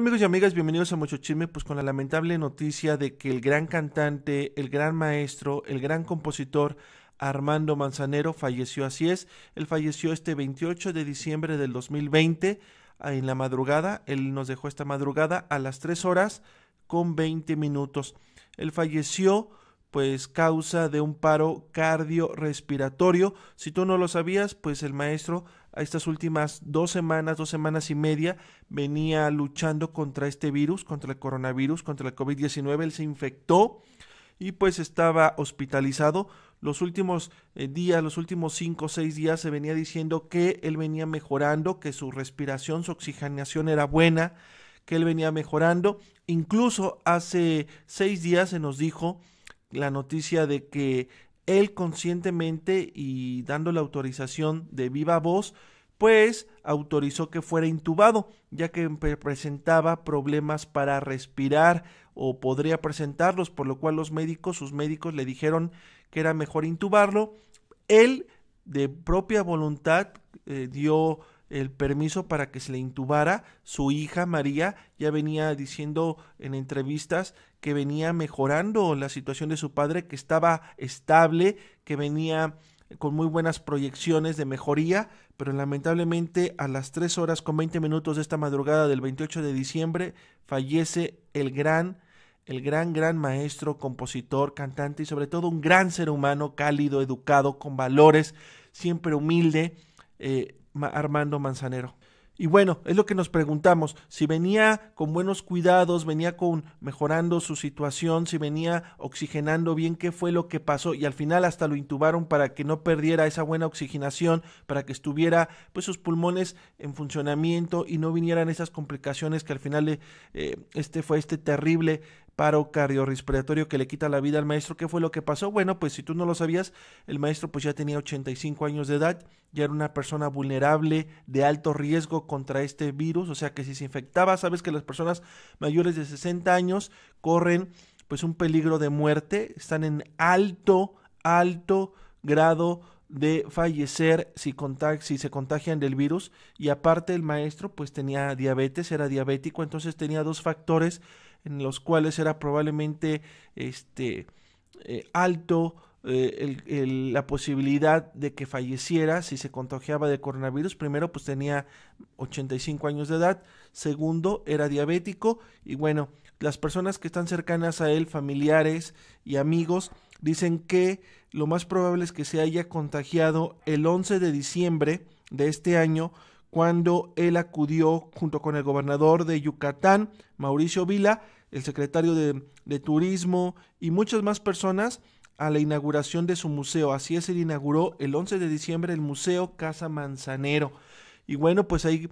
amigos y amigas, bienvenidos a Mucho Chisme, pues con la lamentable noticia de que el gran cantante, el gran maestro, el gran compositor Armando Manzanero falleció, así es, él falleció este 28 de diciembre del 2020 ah, en la madrugada, él nos dejó esta madrugada a las 3 horas con 20 minutos. Él falleció pues causa de un paro cardiorrespiratorio. Si tú no lo sabías, pues el maestro a estas últimas dos semanas, dos semanas y media, venía luchando contra este virus, contra el coronavirus, contra el COVID-19. Él se infectó y pues estaba hospitalizado. Los últimos eh, días, los últimos cinco o seis días se venía diciendo que él venía mejorando, que su respiración, su oxigenación era buena, que él venía mejorando. Incluso hace seis días se nos dijo la noticia de que él conscientemente y dando la autorización de viva voz, pues autorizó que fuera intubado, ya que presentaba problemas para respirar o podría presentarlos, por lo cual los médicos, sus médicos le dijeron que era mejor intubarlo. Él, de propia voluntad, eh, dio el permiso para que se le intubara. Su hija María ya venía diciendo en entrevistas que venía mejorando la situación de su padre, que estaba estable, que venía con muy buenas proyecciones de mejoría, pero lamentablemente a las 3 horas con 20 minutos de esta madrugada del 28 de diciembre fallece el gran, el gran, gran maestro, compositor, cantante y sobre todo un gran ser humano, cálido, educado, con valores, siempre humilde, eh, Armando Manzanero. Y bueno, es lo que nos preguntamos, si venía con buenos cuidados, venía con mejorando su situación, si venía oxigenando bien, qué fue lo que pasó y al final hasta lo intubaron para que no perdiera esa buena oxigenación, para que estuviera pues sus pulmones en funcionamiento y no vinieran esas complicaciones que al final eh, este fue este terrible paro cardiorrespiratorio que le quita la vida al maestro. ¿Qué fue lo que pasó? Bueno, pues si tú no lo sabías, el maestro pues ya tenía 85 años de edad, ya era una persona vulnerable, de alto riesgo contra este virus, o sea que si se infectaba, sabes que las personas mayores de 60 años corren pues un peligro de muerte, están en alto, alto grado de fallecer si, si se contagian del virus y aparte el maestro pues tenía diabetes, era diabético, entonces tenía dos factores en los cuales era probablemente este, eh, alto eh, la posibilidad de que falleciera si se contagiaba de coronavirus. Primero, pues tenía 85 años de edad. Segundo, era diabético. Y bueno, las personas que están cercanas a él, familiares y amigos, dicen que lo más probable es que se haya contagiado el 11 de diciembre de este año cuando él acudió junto con el gobernador de Yucatán, Mauricio Vila, el secretario de, de, Turismo y muchas más personas a la inauguración de su museo. Así es, él inauguró el 11 de diciembre el Museo Casa Manzanero. Y bueno, pues ahí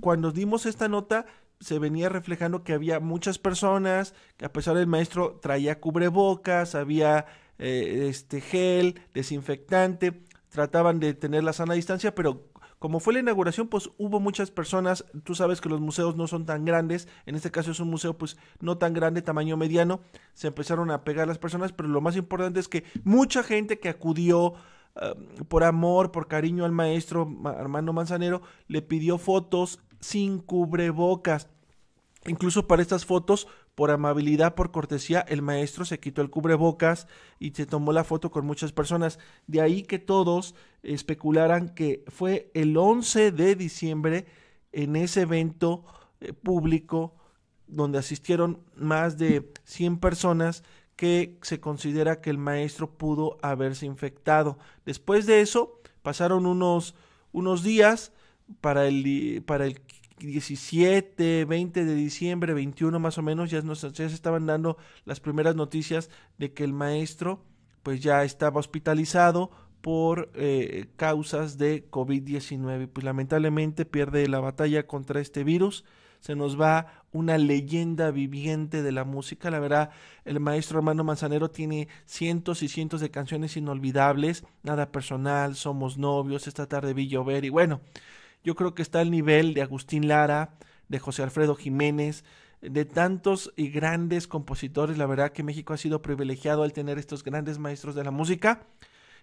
cuando dimos esta nota se venía reflejando que había muchas personas, que a pesar del maestro traía cubrebocas, había eh, este gel, desinfectante, trataban de tener la sana distancia, pero como fue la inauguración, pues hubo muchas personas, tú sabes que los museos no son tan grandes, en este caso es un museo pues no tan grande, tamaño mediano, se empezaron a pegar las personas, pero lo más importante es que mucha gente que acudió eh, por amor, por cariño al maestro Armando Manzanero, le pidió fotos sin cubrebocas. Incluso para estas fotos por amabilidad, por cortesía, el maestro se quitó el cubrebocas y se tomó la foto con muchas personas. De ahí que todos especularan que fue el 11 de diciembre en ese evento eh, público donde asistieron más de 100 personas que se considera que el maestro pudo haberse infectado. Después de eso, pasaron unos, unos días para el, para el 17, 20 de diciembre, 21 más o menos, ya, se estaban dando las primeras noticias de que el maestro pues ya estaba hospitalizado por eh, causas de COVID-19. Pues lamentablemente pierde la batalla contra este virus. Se nos va una leyenda viviente de la música. La verdad, el maestro hermano Manzanero tiene cientos y cientos de canciones inolvidables. Nada personal, Somos novios, esta tarde vi llover y bueno, yo creo que está al nivel de Agustín Lara, de José Alfredo Jiménez, de tantos y grandes compositores. La verdad que México ha sido privilegiado al tener estos grandes maestros de la música.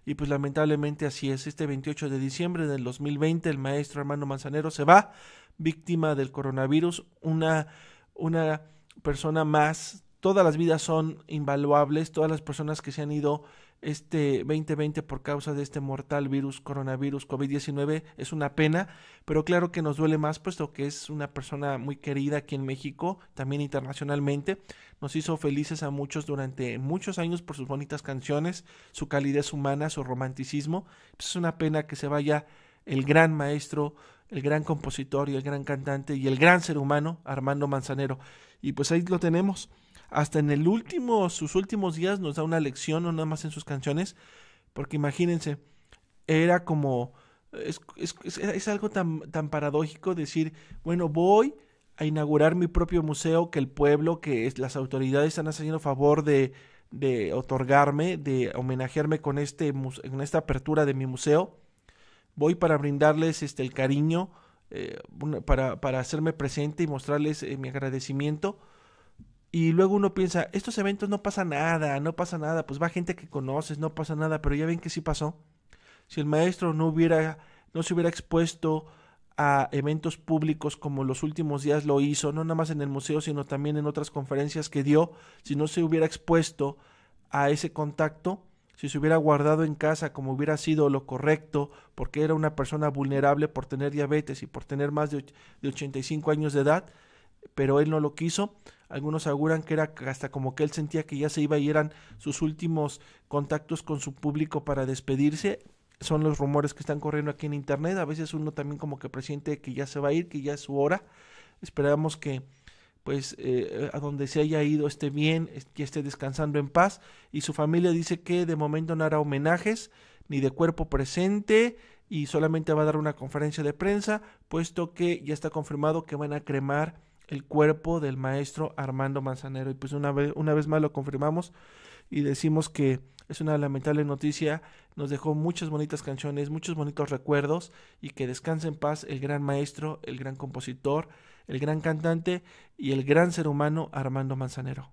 Y pues lamentablemente así es. Este 28 de diciembre del 2020 el maestro hermano Manzanero se va víctima del coronavirus. Una, una persona más. Todas las vidas son invaluables. Todas las personas que se han ido este 2020 por causa de este mortal virus coronavirus COVID-19. Es una pena, pero claro que nos duele más puesto que es una persona muy querida aquí en México, también internacionalmente. Nos hizo felices a muchos durante muchos años por sus bonitas canciones, su calidez humana, su romanticismo. Pues es una pena que se vaya el gran maestro, el gran compositor y el gran cantante y el gran ser humano, Armando Manzanero. Y pues ahí lo tenemos hasta en el último, sus últimos días nos da una lección, no nada más en sus canciones, porque imagínense, era como, es, algo tan, paradójico decir, bueno, voy a inaugurar mi propio museo que el pueblo, que las autoridades están haciendo favor de, de otorgarme, de homenajearme con, este, con esta apertura de mi museo. Voy para brindarles este, el cariño, eh, para, hacerme presente y mostrarles eh, mi agradecimiento. Y luego uno piensa, estos eventos no pasa nada, no pasa nada, pues va gente que conoces, no pasa nada, pero ya ven que sí pasó. Si el maestro no hubiera, no se hubiera expuesto a eventos públicos como los últimos días lo hizo, no nada más en el museo, sino también en otras conferencias que dio, si no se hubiera expuesto a ese contacto, si se hubiera guardado en casa como hubiera sido lo correcto, porque era una persona vulnerable por tener diabetes y por tener más de, de 85 años de edad, pero él no lo quiso. Algunos aseguran que era hasta como que él sentía que ya se iba y eran sus últimos contactos con su público para despedirse. Son los rumores que están corriendo aquí en internet. A veces uno también como que presiente que ya se va a ir, que ya es su hora. Esperamos que pues eh, a donde se haya ido esté bien, que esté descansando en paz. Y su familia dice que de momento no hará homenajes ni de cuerpo presente y solamente va a dar una conferencia de prensa, puesto que ya está confirmado que van a cremar el cuerpo del maestro Armando Manzanero. Y pues una vez, una vez más lo confirmamos y decimos que es una lamentable noticia, nos dejó muchas bonitas canciones, muchos bonitos recuerdos y que descanse en paz el gran maestro, el gran compositor, el gran cantante y el gran ser humano Armando Manzanero.